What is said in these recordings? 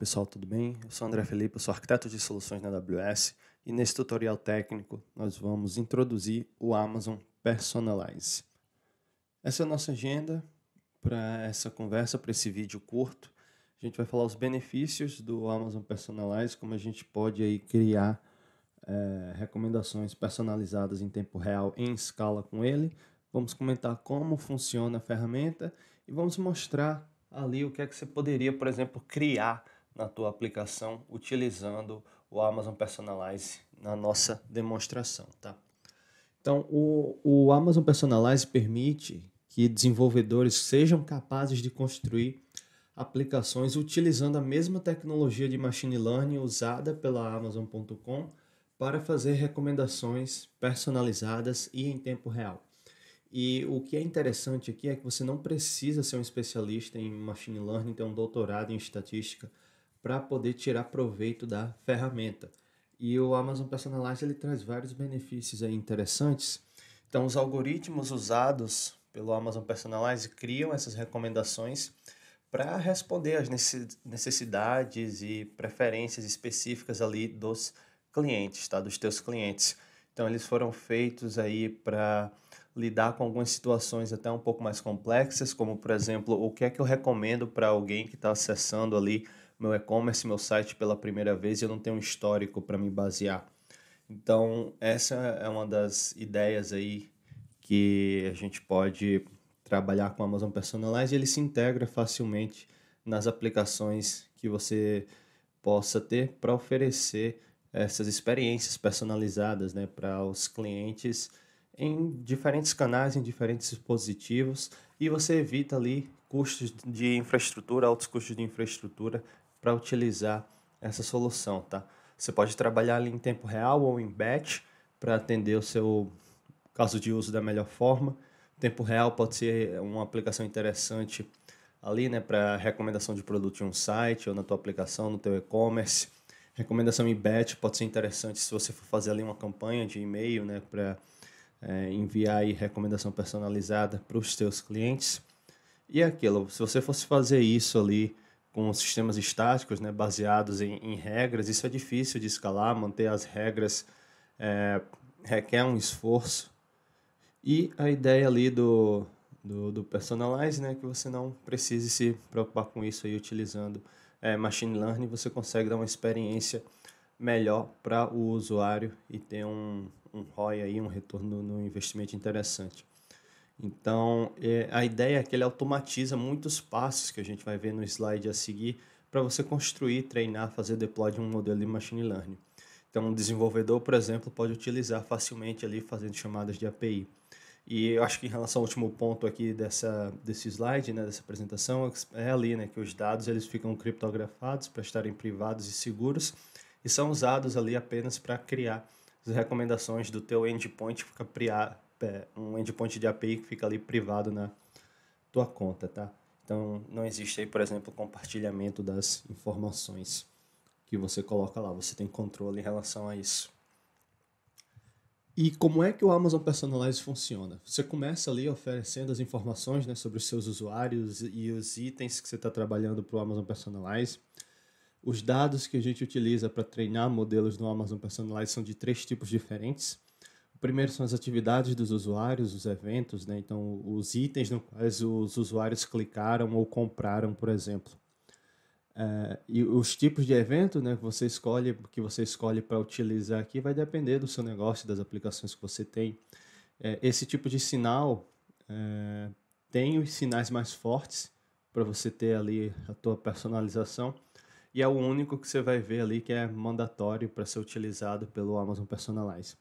pessoal, tudo bem? Eu sou André Felipe, sou arquiteto de soluções na AWS e nesse tutorial técnico nós vamos introduzir o Amazon Personalize. Essa é a nossa agenda para essa conversa, para esse vídeo curto. A gente vai falar os benefícios do Amazon Personalize, como a gente pode aí criar é, recomendações personalizadas em tempo real em escala com ele. Vamos comentar como funciona a ferramenta e vamos mostrar ali o que é que você poderia, por exemplo, criar na tua aplicação utilizando o Amazon Personalize na nossa demonstração, tá? Então, o, o Amazon Personalize permite que desenvolvedores sejam capazes de construir aplicações utilizando a mesma tecnologia de machine learning usada pela Amazon.com para fazer recomendações personalizadas e em tempo real. E o que é interessante aqui é que você não precisa ser um especialista em machine learning, ter um doutorado em estatística para poder tirar proveito da ferramenta. E o Amazon Personalize ele traz vários benefícios aí interessantes. Então, os algoritmos usados pelo Amazon Personalize criam essas recomendações para responder às necessidades e preferências específicas ali dos clientes, tá? Dos teus clientes. Então eles foram feitos aí para lidar com algumas situações até um pouco mais complexas, como por exemplo, o que é que eu recomendo para alguém que está acessando ali meu e-commerce, meu site pela primeira vez e eu não tenho um histórico para me basear. Então, essa é uma das ideias aí que a gente pode trabalhar com o Amazon Personalize e ele se integra facilmente nas aplicações que você possa ter para oferecer essas experiências personalizadas né, para os clientes em diferentes canais, em diferentes dispositivos, e você evita ali custos de infraestrutura, altos custos de infraestrutura para utilizar essa solução, tá? Você pode trabalhar ali em tempo real ou em batch para atender o seu caso de uso da melhor forma. Tempo real pode ser uma aplicação interessante ali, né, para recomendação de produto em um site ou na tua aplicação, no teu e-commerce. Recomendação em batch pode ser interessante se você for fazer ali uma campanha de e-mail, né, para é, enviar aí recomendação personalizada para os teus clientes. E é aquilo, se você fosse fazer isso ali com sistemas estáticos, né, baseados em, em, regras, isso é difícil de escalar, manter as regras é, requer um esforço. E a ideia ali do, do, do Personalize, né, que você não precise se preocupar com isso aí utilizando é, Machine Learning, você consegue dar uma experiência melhor para o usuário e ter um, um ROI aí, um retorno no investimento interessante. Então, é, a ideia é que ele automatiza muitos passos que a gente vai ver no slide a seguir para você construir, treinar, fazer deploy de um modelo de machine learning. Então, um desenvolvedor, por exemplo, pode utilizar facilmente ali fazendo chamadas de API. E eu acho que em relação ao último ponto aqui dessa, desse slide, né, dessa apresentação, é ali né, que os dados eles ficam criptografados para estarem privados e seguros e são usados ali apenas para criar as recomendações do teu endpoint ficar criar, é um endpoint de API que fica ali privado na tua conta, tá? Então, não existe aí, por exemplo, compartilhamento das informações que você coloca lá. Você tem controle em relação a isso. E como é que o Amazon Personalize funciona? Você começa ali oferecendo as informações né, sobre os seus usuários e os itens que você está trabalhando para o Amazon Personalize. Os dados que a gente utiliza para treinar modelos no Amazon Personalize são de três tipos diferentes primeiro são as atividades dos usuários, os eventos, né? então os itens nos quais os usuários clicaram ou compraram, por exemplo. Eh, e os tipos de evento né, que você escolhe, que você escolhe para utilizar aqui vai depender do seu negócio, das aplicações que você tem. Eh, esse tipo de sinal eh, tem os sinais mais fortes para você ter ali a tua personalização e é o único que você vai ver ali que é mandatório para ser utilizado pelo Amazon Personalize.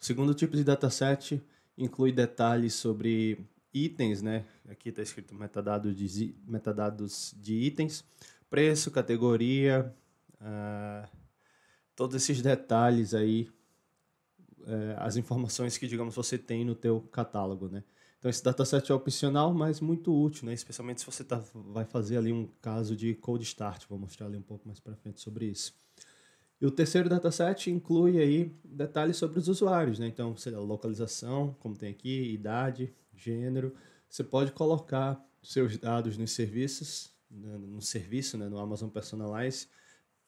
O segundo tipo de dataset inclui detalhes sobre itens, né? Aqui está escrito metadados de, metadados de itens, preço, categoria, uh, todos esses detalhes aí, uh, as informações que, digamos, você tem no teu catálogo, né? Então, esse dataset é opcional, mas muito útil, né? Especialmente se você tá, vai fazer ali um caso de cold start. Vou mostrar ali um pouco mais para frente sobre isso. E o terceiro dataset inclui aí detalhes sobre os usuários, né? Então, sei localização, como tem aqui, idade, gênero. Você pode colocar seus dados nos serviços, né? no serviço, né, no Amazon Personalize.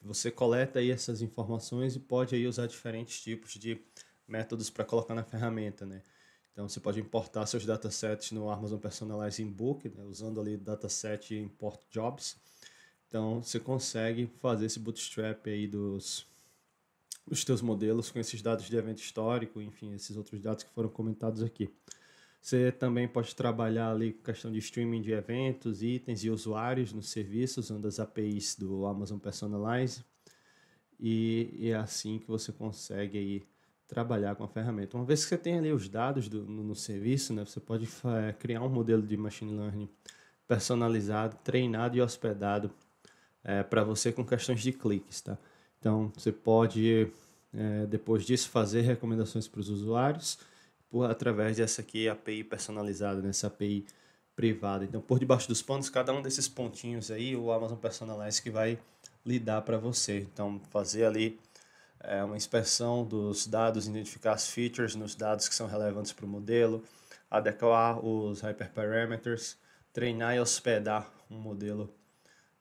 Você coleta aí essas informações e pode aí usar diferentes tipos de métodos para colocar na ferramenta, né? Então você pode importar seus datasets no Amazon Personalize in Book, né, usando ali dataset import jobs. Então você consegue fazer esse bootstrap aí dos, dos teus modelos com esses dados de evento histórico, enfim, esses outros dados que foram comentados aqui. Você também pode trabalhar ali com questão de streaming de eventos, itens e usuários nos serviços, usando as APIs do Amazon Personalize. E é assim que você consegue aí trabalhar com a ferramenta. Uma vez que você tem ali os dados do, no, no, serviço, né, você pode eh, criar um modelo de machine learning personalizado, treinado e hospedado é, para você com questões de cliques, tá? Então, você pode, é, depois disso, fazer recomendações para os usuários por, através dessa aqui API personalizada, nessa né? API privada. Então, por debaixo dos panos, cada um desses pontinhos aí, o Amazon Personalize que vai lidar para você. Então, fazer ali é, uma inspeção dos dados, identificar as features nos dados que são relevantes para o modelo, adequar os hyperparameters, treinar e hospedar um modelo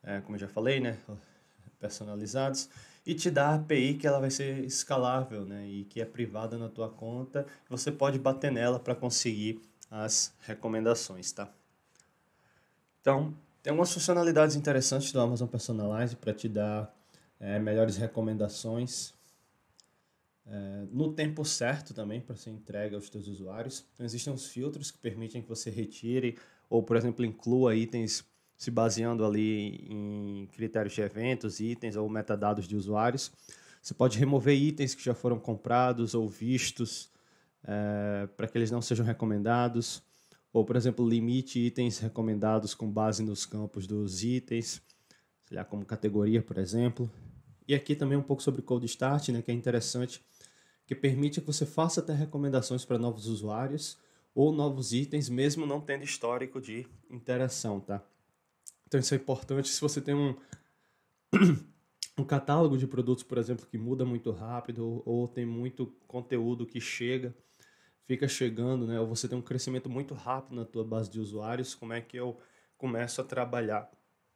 é, como eu já falei, né, personalizados, e te dá a API que ela vai ser escalável, né, e que é privada na tua conta, você pode bater nela para conseguir as recomendações, tá? Então, tem algumas funcionalidades interessantes do Amazon Personalize para te dar é, melhores recomendações é, no tempo certo também para ser entregue aos teus usuários. Então, existem uns filtros que permitem que você retire ou, por exemplo, inclua itens se baseando ali em critérios de eventos, itens ou metadados de usuários. Você pode remover itens que já foram comprados ou vistos é, para que eles não sejam recomendados. Ou, por exemplo, limite itens recomendados com base nos campos dos itens, sei lá, como categoria, por exemplo. E aqui também um pouco sobre Cold Start, né, que é interessante, que permite que você faça até recomendações para novos usuários ou novos itens, mesmo não tendo histórico de interação, tá? Então isso é importante. Se você tem um, um catálogo de produtos, por exemplo, que muda muito rápido ou, ou tem muito conteúdo que chega, fica chegando, né? Ou você tem um crescimento muito rápido na tua base de usuários, como é que eu começo a trabalhar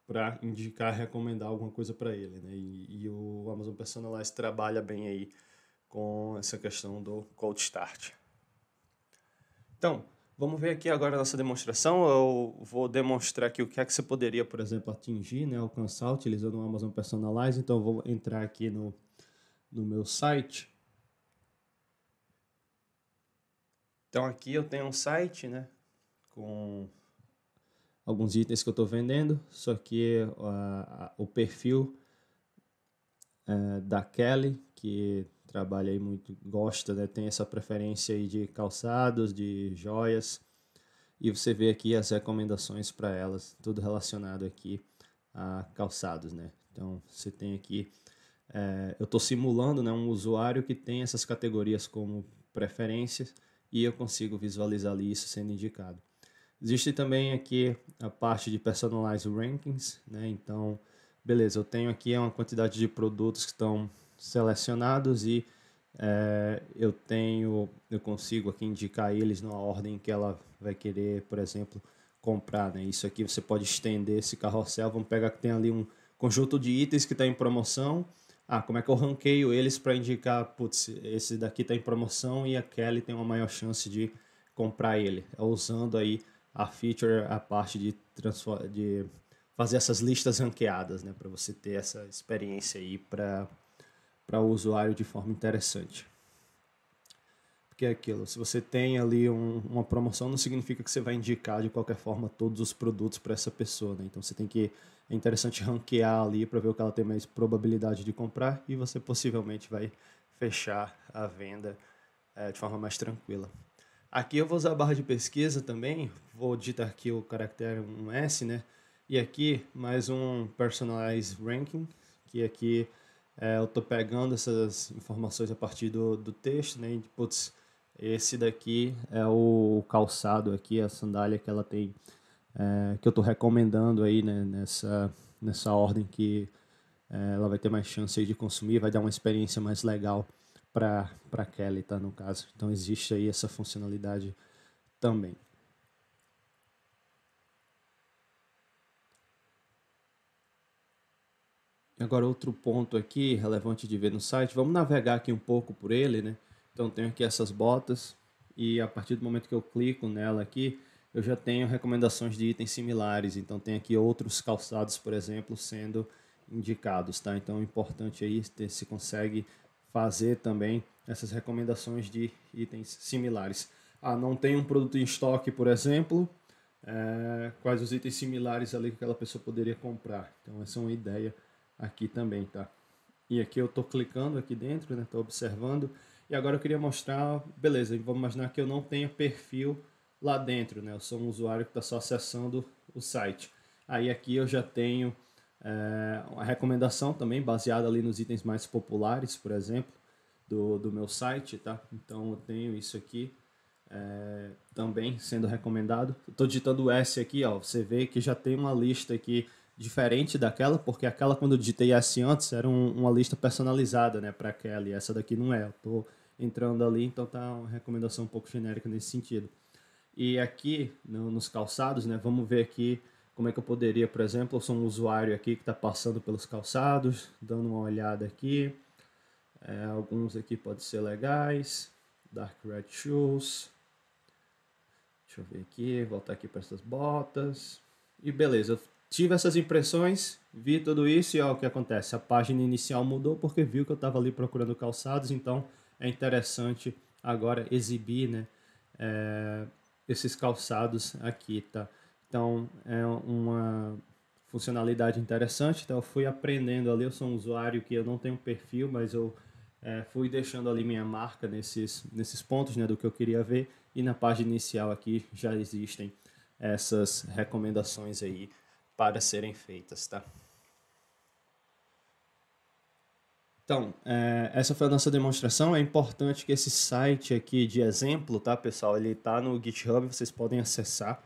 para indicar, recomendar alguma coisa para ele, né? E, e, o Amazon Personalize trabalha bem aí com essa questão do cold start. Então, Vamos ver aqui agora a nossa demonstração. Eu vou demonstrar aqui o que é que você poderia, por exemplo, atingir, né, alcançar utilizando o Amazon Personalize. Então, eu vou entrar aqui no, no meu site. Então, aqui eu tenho um site né, com alguns itens que eu estou vendendo, só que é o perfil é, da Kelly, que trabalha aí muito, gosta, né? Tem essa preferência aí de calçados, de joias. E você vê aqui as recomendações para elas, tudo relacionado aqui a calçados, né? Então, você tem aqui... É, eu estou simulando né, um usuário que tem essas categorias como preferências e eu consigo visualizar ali isso sendo indicado. Existe também aqui a parte de personalized rankings, né? Então, beleza, eu tenho aqui uma quantidade de produtos que estão selecionados e é, eu tenho, eu consigo aqui indicar eles numa ordem que ela vai querer, por exemplo, comprar, né? Isso aqui você pode estender esse carrossel, vamos pegar que tem ali um conjunto de itens que está em promoção. Ah, como é que eu ranqueio eles para indicar, putz, esse daqui está em promoção e a Kelly tem uma maior chance de comprar ele, é usando aí a feature, a parte de, de fazer essas listas ranqueadas, né? Para você ter essa experiência aí para para o usuário de forma interessante. Porque é aquilo, se você tem ali um, uma promoção, não significa que você vai indicar de qualquer forma todos os produtos para essa pessoa, né? Então você tem que, é interessante ranquear ali para ver o que ela tem mais probabilidade de comprar e você possivelmente vai fechar a venda é, de forma mais tranquila. Aqui eu vou usar a barra de pesquisa também, vou digitar aqui o caractere um S, né? E aqui mais um Personalized Ranking, que aqui é, eu estou pegando essas informações a partir do, do texto, né? De, putz, esse daqui é o calçado aqui, a sandália que ela tem, é, que eu estou recomendando aí, né? Nessa, nessa ordem que é, ela vai ter mais chance de consumir, vai dar uma experiência mais legal para Kelly, tá? No caso. Então, existe aí essa funcionalidade também. Agora, outro ponto aqui relevante de ver no site, vamos navegar aqui um pouco por ele, né? Então, tenho aqui essas botas e a partir do momento que eu clico nela aqui, eu já tenho recomendações de itens similares. Então, tem aqui outros calçados, por exemplo, sendo indicados, tá? Então, é importante aí ter, se consegue fazer também essas recomendações de itens similares. Ah, não tem um produto em estoque, por exemplo, é, quais os itens similares ali que aquela pessoa poderia comprar. Então, essa é uma ideia aqui também, tá? E aqui eu tô clicando aqui dentro, né? tô observando. E agora eu queria mostrar, beleza, vamos imaginar que eu não tenho perfil lá dentro, né? Eu sou um usuário que está só acessando o site. Aí aqui eu já tenho é, eh, uma recomendação também baseada ali nos itens mais populares, por exemplo, do, do meu site, tá? Então eu tenho isso aqui é, também sendo recomendado. Estou digitando S aqui, ó, você vê que já tem uma lista aqui diferente daquela, porque aquela quando eu digitei assim antes era um, uma lista personalizada, né, para aquela, e essa daqui não é. Eu tô entrando ali, então tá uma recomendação um pouco genérica nesse sentido. E aqui no, nos calçados, né, vamos ver aqui como é que eu poderia, por exemplo, eu sou um usuário aqui que está passando pelos calçados, dando uma olhada aqui. É, alguns aqui podem ser legais. Dark Red Shoes. Deixa eu ver aqui, voltar aqui para essas botas. E beleza, tive essas impressões, vi tudo isso e ó, é o que acontece? A página inicial mudou porque viu que eu estava ali procurando calçados, então é interessante agora exibir né, é, esses calçados aqui, tá? Então é uma funcionalidade interessante, então eu fui aprendendo ali, eu sou um usuário que eu não tenho perfil, mas eu é, fui deixando ali minha marca nesses, nesses pontos né, do que eu queria ver e na página inicial aqui já existem essas recomendações aí para serem feitas, tá? Então, é, essa foi a nossa demonstração. É importante que esse site aqui de exemplo, tá, pessoal? Ele está no GitHub, vocês podem acessar,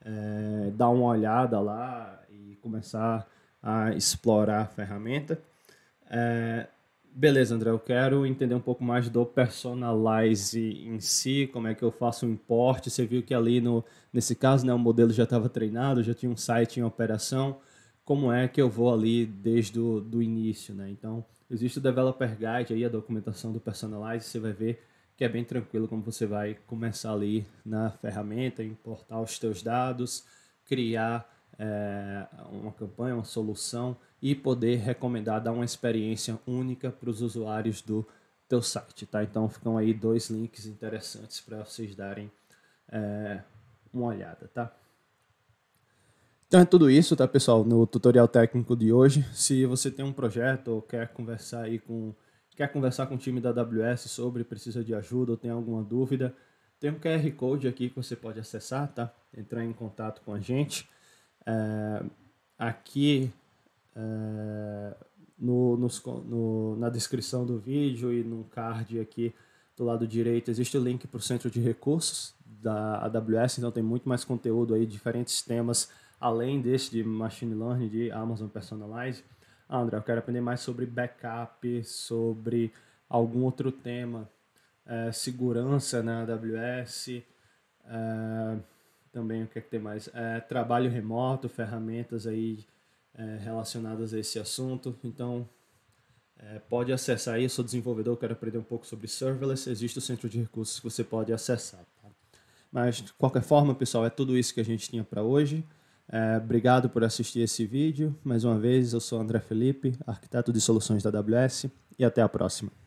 é, dar uma olhada lá e começar a explorar a ferramenta. É, Beleza, André, eu quero entender um pouco mais do Personalize em si, como é que eu faço o um importe. Você viu que ali, no, nesse caso, né, o modelo já estava treinado, já tinha um site em operação. Como é que eu vou ali desde o do início? Né? Então, existe o Developer Guide, aí, a documentação do Personalize, você vai ver que é bem tranquilo como você vai começar ali na ferramenta, importar os teus dados, criar é, uma campanha, uma solução e poder recomendar, dar uma experiência única para os usuários do teu site, tá? Então ficam aí dois links interessantes para vocês darem é, uma olhada, tá? Então é tudo isso, tá, pessoal, no tutorial técnico de hoje. Se você tem um projeto ou quer conversar aí com quer conversar com o time da AWS sobre, precisa de ajuda ou tem alguma dúvida, tem um QR Code aqui que você pode acessar, tá? Entrar em contato com a gente. Ah, aqui ah, no, nos, no, na descrição do vídeo e no card aqui do lado direito existe o link para o centro de recursos da AWS, então tem muito mais conteúdo aí, diferentes temas além desse de Machine Learning, de Amazon Personalize. Ah, André, eu quero aprender mais sobre backup, sobre algum outro tema, é, segurança na AWS, é, eh, também o que é que tem mais? É, trabalho remoto, ferramentas aí é, relacionadas a esse assunto. Então, é, pode acessar aí. Eu sou desenvolvedor, quero aprender um pouco sobre serverless. Existe o centro de recursos que você pode acessar. Tá? Mas, de qualquer forma, pessoal, é tudo isso que a gente tinha para hoje. É, obrigado por assistir esse vídeo. Mais uma vez, eu sou André Felipe, arquiteto de soluções da AWS, e até a próxima.